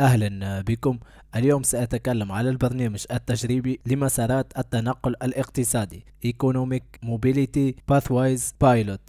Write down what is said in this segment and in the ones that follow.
أهلا بكم اليوم سأتكلم على البرنامج التجريبي لمسارات التنقل الاقتصادي Economic Mobility Pathways Pilot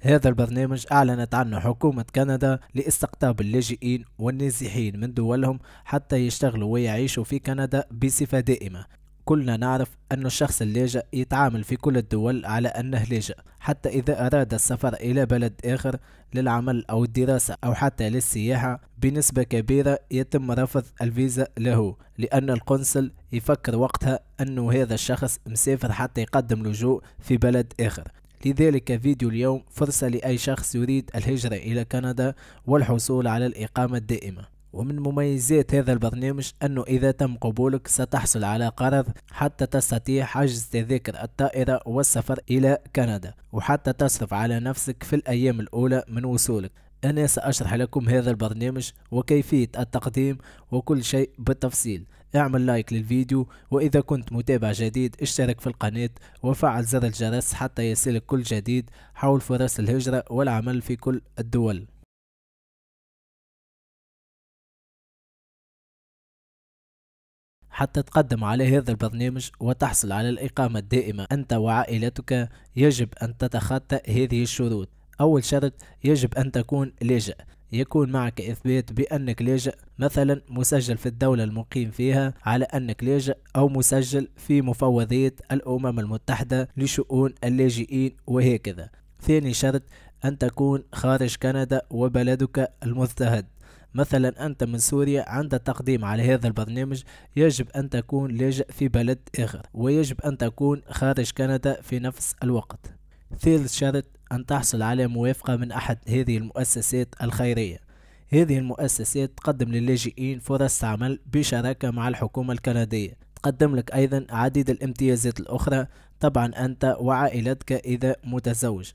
هذا البرنامج أعلنت عنه حكومة كندا لاستقطاب اللاجئين والنازحين من دولهم حتى يشتغلوا ويعيشوا في كندا بصفة دائمة كلنا نعرف أن الشخص اللاجئ يتعامل في كل الدول على أنه لاجئ حتى إذا أراد السفر إلى بلد آخر للعمل أو الدراسة أو حتى للسياحة بنسبة كبيرة يتم رفض الفيزا له لأن القنصل يفكر وقتها أنه هذا الشخص مسافر حتى يقدم لجوء في بلد آخر لذلك فيديو اليوم فرصة لأي شخص يريد الهجرة إلى كندا والحصول على الإقامة الدائمة ومن مميزات هذا البرنامج أنه إذا تم قبولك ستحصل على قرض حتى تستطيع حجز تذاكر الطائرة والسفر إلى كندا وحتى تصرف على نفسك في الأيام الأولى من وصولك أنا سأشرح لكم هذا البرنامج وكيفية التقديم وكل شيء بالتفصيل اعمل لايك للفيديو وإذا كنت متابع جديد اشترك في القناة وفعل زر الجرس حتى يصلك كل جديد حول فرص الهجرة والعمل في كل الدول حتى تقدم على هذا البرنامج وتحصل على الإقامة الدائمة أنت وعائلتك يجب أن تتخطى هذه الشروط أول شرط يجب أن تكون لاجئ يكون معك إثبات بأنك لاجئ مثلا مسجل في الدولة المقيم فيها على أنك لاجئ أو مسجل في مفوضية الأمم المتحدة لشؤون اللاجئين وهكذا ثاني شرط أن تكون خارج كندا وبلدك المضطهد مثلا أنت من سوريا عند تقديم على هذا البرنامج يجب أن تكون لاجئ في بلد آخر ويجب أن تكون خارج كندا في نفس الوقت ثالث شرط أن تحصل على موافقة من أحد هذه المؤسسات الخيرية هذه المؤسسات تقدم للاجئين فرص عمل بشراكة مع الحكومة الكندية تقدم لك أيضا عديد الامتيازات الأخرى طبعا أنت وعائلتك إذا متزوج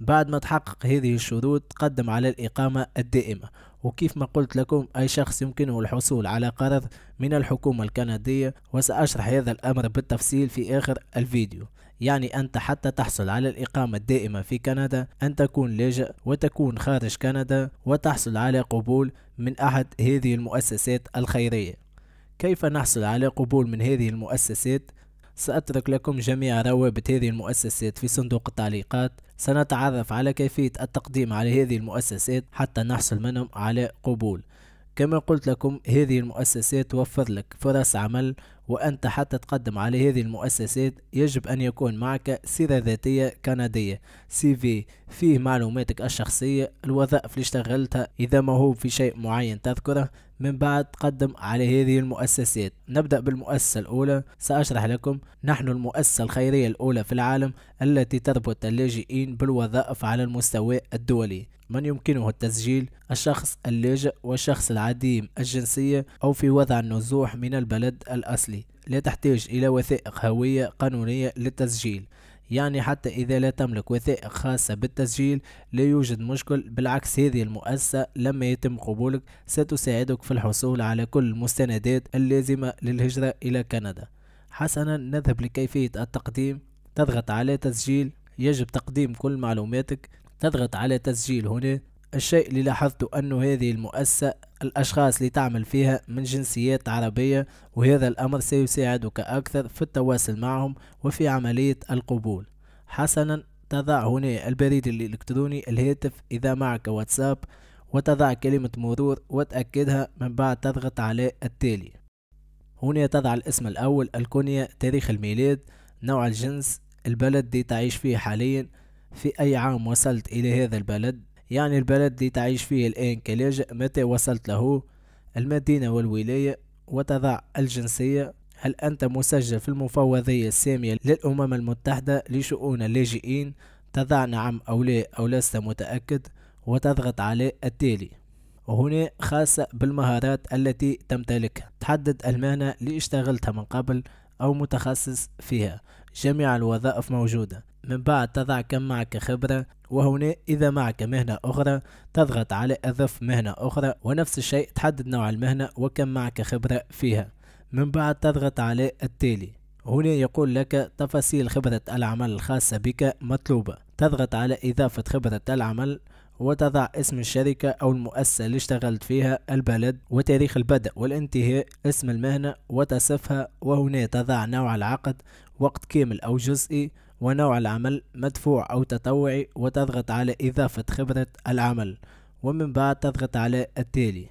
بعد ما تحقق هذه الشروط تقدم على الإقامة الدائمة وكيف ما قلت لكم أي شخص يمكنه الحصول على قرض من الحكومة الكندية وسأشرح هذا الأمر بالتفصيل في آخر الفيديو يعني أنت حتى تحصل على الإقامة الدائمة في كندا أن تكون لاجئ وتكون خارج كندا وتحصل على قبول من أحد هذه المؤسسات الخيرية كيف نحصل على قبول من هذه المؤسسات سأترك لكم جميع روابط هذه المؤسسات في صندوق التعليقات سنتعرف على كيفية التقديم على هذه المؤسسات حتى نحصل منهم على قبول كما قلت لكم هذه المؤسسات توفر لك فرص عمل وأنت حتى تقدم على هذه المؤسسات يجب أن يكون معك سيرة ذاتية كندية سي في فيه معلوماتك الشخصية الوظائف اللي اشتغلتها إذا ما هو في شيء معين تذكره من بعد تقدم على هذه المؤسسات نبدأ بالمؤسسة الأولى سأشرح لكم نحن المؤسسة الخيرية الأولى في العالم التي تربط اللاجئين بالوظائف على المستوى الدولي من يمكنه التسجيل الشخص اللاجئ والشخص العديم الجنسية أو في وضع النزوح من البلد الأصلي لا تحتاج إلى وثائق هوية قانونية للتسجيل يعني حتى إذا لا تملك وثائق خاصة بالتسجيل لا يوجد مشكل بالعكس هذه المؤسسة لما يتم قبولك ستساعدك في الحصول على كل المستندات اللازمة للهجرة إلى كندا حسنا نذهب لكيفية التقديم تضغط على تسجيل يجب تقديم كل معلوماتك تضغط على تسجيل هنا الشيء اللي لاحظته أنه هذه المؤسسة الأشخاص اللي تعمل فيها من جنسيات عربية وهذا الأمر سيساعدك أكثر في التواصل معهم وفي عملية القبول حسنا تضع هنا البريد الإلكتروني الهاتف إذا معك واتساب وتضع كلمة مرور وتأكدها من بعد تضغط على التالي هنا تضع الاسم الأول الكنية تاريخ الميلاد نوع الجنس البلد دي تعيش فيه حاليا في أي عام وصلت إلى هذا البلد يعني البلد اللي تعيش فيه الآن كلاجئ متى وصلت له المدينة والولاية وتضع الجنسية هل أنت مسجل في المفوضية السامية للأمم المتحدة لشؤون اللاجئين تضع نعم أو لا أو لست متأكد وتضغط على التالي وهنا خاصة بالمهارات التي تمتلكها تحدد المهنة اللي اشتغلتها من قبل أو متخصص فيها جميع الوظائف موجودة من بعد تضع كم معك خبرة وهنا إذا معك مهنة أخرى تضغط على أضف مهنة أخرى ونفس الشيء تحدد نوع المهنة وكم معك خبرة فيها من بعد تضغط على التالي هنا يقول لك تفاصيل خبرة العمل الخاصة بك مطلوبة تضغط على إضافة خبرة العمل وتضع اسم الشركة أو المؤسسة اللي اشتغلت فيها البلد وتاريخ البدء والانتهاء اسم المهنة وتصفها وهنا تضع نوع العقد وقت كامل أو جزئي ونوع العمل مدفوع أو تطوعي وتضغط على إضافة خبرة العمل ومن بعد تضغط على التالي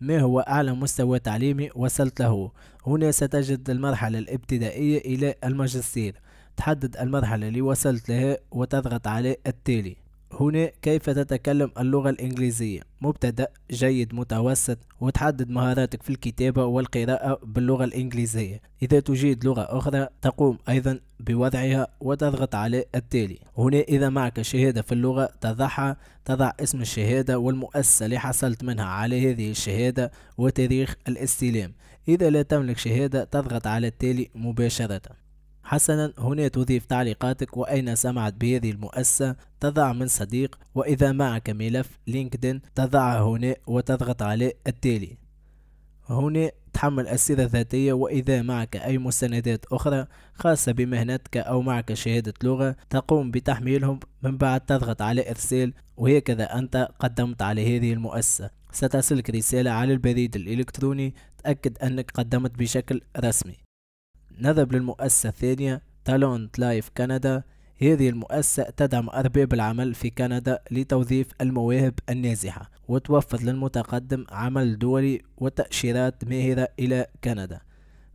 ما هو أعلى مستوى تعليمي وصلت له هنا ستجد المرحلة الابتدائية إلى الماجستير تحدد المرحلة اللي وصلت لها وتضغط على التالي هنا كيف تتكلم اللغة الإنجليزية مبتدأ جيد متوسط وتحدد مهاراتك في الكتابة والقراءة باللغة الإنجليزية إذا تجيد لغة أخرى تقوم أيضا بوضعها وتضغط على التالي هنا إذا معك شهادة في اللغة تضعها تضع اسم الشهادة والمؤسسة اللي حصلت منها على هذه الشهادة وتاريخ الاستلام إذا لا تملك شهادة تضغط على التالي مباشرة حسنا هنا تضيف تعليقاتك وأين سمعت بهذه المؤسسة تضع من صديق وإذا معك ملف لينكدين تضعه هنا وتضغط على التالي هنا تحمل السيرة الذاتية وإذا معك أي مستندات أخرى خاصة بمهنتك أو معك شهادة لغة تقوم بتحميلهم من بعد تضغط على إرسال وهكذا أنت قدمت على هذه المؤسسة ستصلك رسالة على البريد الإلكتروني تأكد أنك قدمت بشكل رسمي نذهب للمؤسسة الثانية تالونت لايف كندا هذه المؤسسة تدعم أرباب العمل في كندا لتوظيف المواهب النازحة وتوفر للمتقدم عمل دولي وتأشيرات ماهرة إلى كندا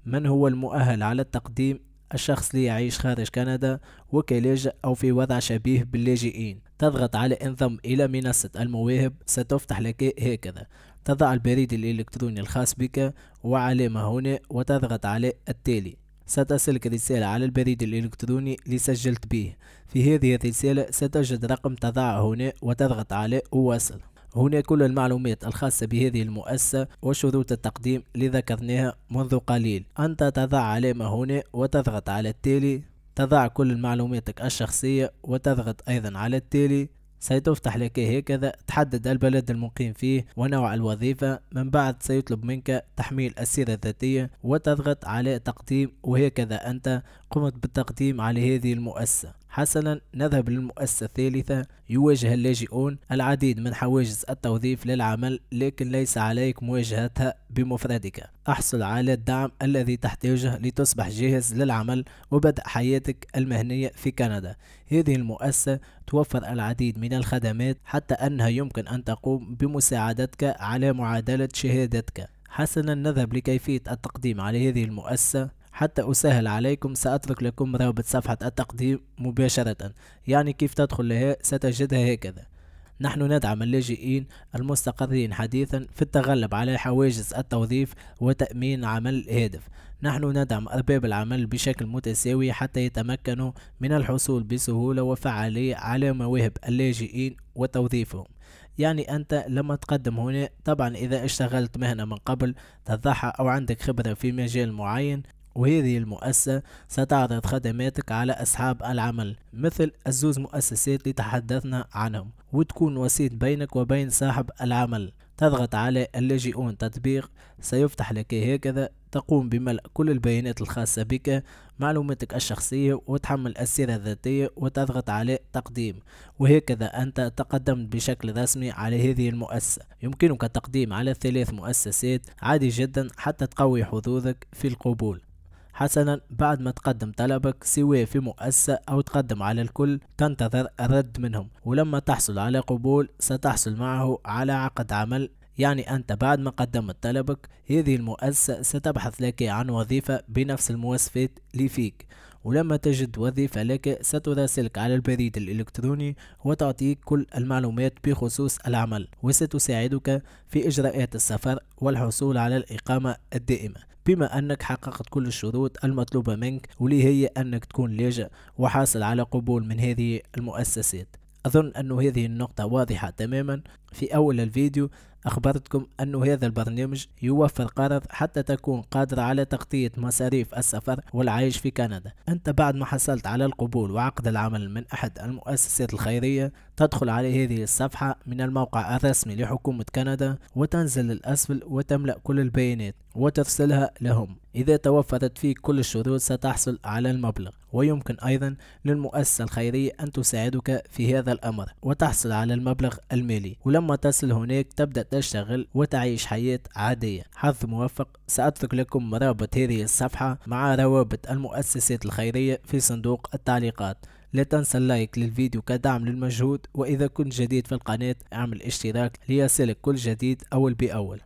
من هو المؤهل على التقديم الشخص اللي يعيش خارج كندا وكلاجئ أو في وضع شبيه باللاجئين تضغط على انضم إلى منصة المواهب ستفتح لك هكذا تضع البريد الإلكتروني الخاص بك وعلامة هنا وتضغط على التالي ستصلك رسالة على البريد الإلكتروني اللي سجلت به في هذه الرسالة ستجد رقم تضعه هنا وتضغط عليه ووصل هنا كل المعلومات الخاصة بهذه المؤسسة وشروط التقديم اللي ذكرناها منذ قليل أنت تضع علامة هنا وتضغط على التالي تضع كل معلوماتك الشخصية وتضغط أيضا على التالي سيتفتح لك هكذا إيه تحدد البلد المقيم فيه ونوع الوظيفة من بعد سيطلب منك تحميل السيرة الذاتية وتضغط على تقديم وهكذا أنت قمت بالتقديم على هذه المؤسسة حسنا نذهب للمؤسسة الثالثة يواجه اللاجئون العديد من حواجز التوظيف للعمل لكن ليس عليك مواجهتها بمفردك احصل على الدعم الذي تحتاجه لتصبح جاهز للعمل وبدء حياتك المهنية في كندا هذه المؤسسة توفر العديد من الخدمات حتى أنها يمكن أن تقوم بمساعدتك على معادلة شهادتك حسنا نذهب لكيفية التقديم على هذه المؤسسة حتى أسهل عليكم سأترك لكم رابط صفحة التقديم مباشرة يعني كيف تدخل لها ستجدها هكذا نحن ندعم اللاجئين المستقرين حديثا في التغلب على حواجز التوظيف وتأمين عمل هادف نحن ندعم أرباب العمل بشكل متساوي حتى يتمكنوا من الحصول بسهولة وفعالية على مواهب اللاجئين وتوظيفهم يعني أنت لما تقدم هنا طبعا إذا اشتغلت مهنة من قبل تضحى أو عندك خبرة في مجال معين وهذه المؤسسة ستعرض خدماتك على أصحاب العمل مثل الزوز مؤسسات اللي تحدثنا عنهم وتكون وسيط بينك وبين صاحب العمل تضغط على اللاجئون تطبيق سيفتح لك هكذا تقوم بملء كل البيانات الخاصة بك معلوماتك الشخصية وتحمل السيرة الذاتية وتضغط على تقديم وهكذا أنت تقدمت بشكل رسمي على هذه المؤسسة يمكنك التقديم على ثلاث مؤسسات عادي جدا حتى تقوي حظوظك في القبول حسنا بعد ما تقدم طلبك سواء في مؤسسة أو تقدم على الكل تنتظر الرد منهم ولما تحصل على قبول ستحصل معه على عقد عمل يعني أنت بعد ما قدمت طلبك هذه المؤسسة ستبحث لك عن وظيفة بنفس المواصفات لفيك ولما تجد وظيفة لك ستراسلك على البريد الإلكتروني وتعطيك كل المعلومات بخصوص العمل وستساعدك في إجراءات السفر والحصول على الإقامة الدائمة بما أنك حققت كل الشروط المطلوبة منك واللي هي أنك تكون لاجئ وحاصل على قبول من هذه المؤسسات أظن أن هذه النقطة واضحة تماما في أول الفيديو أخبرتكم أن هذا البرنامج يوفر قرض حتى تكون قادرة على تغطية مصاريف السفر والعيش في كندا أنت بعد ما حصلت على القبول وعقد العمل من أحد المؤسسات الخيرية تدخل على هذه الصفحة من الموقع الرسمي لحكومة كندا وتنزل للأسفل وتملأ كل البيانات وترسلها لهم إذا توفرت فيك كل الشروط ستحصل على المبلغ ويمكن أيضا للمؤسسة الخيرية أن تساعدك في هذا الأمر وتحصل على المبلغ المالي ولا ولما تصل هناك تبدأ تشتغل وتعيش حياة عادية حظ موفق سأترك لكم رابط هذه الصفحة مع روابط المؤسسات الخيرية في صندوق التعليقات لا تنسى اللايك للفيديو كدعم للمجهود وإذا كنت جديد في القناة اعمل اشتراك ليصلك كل جديد أول بأول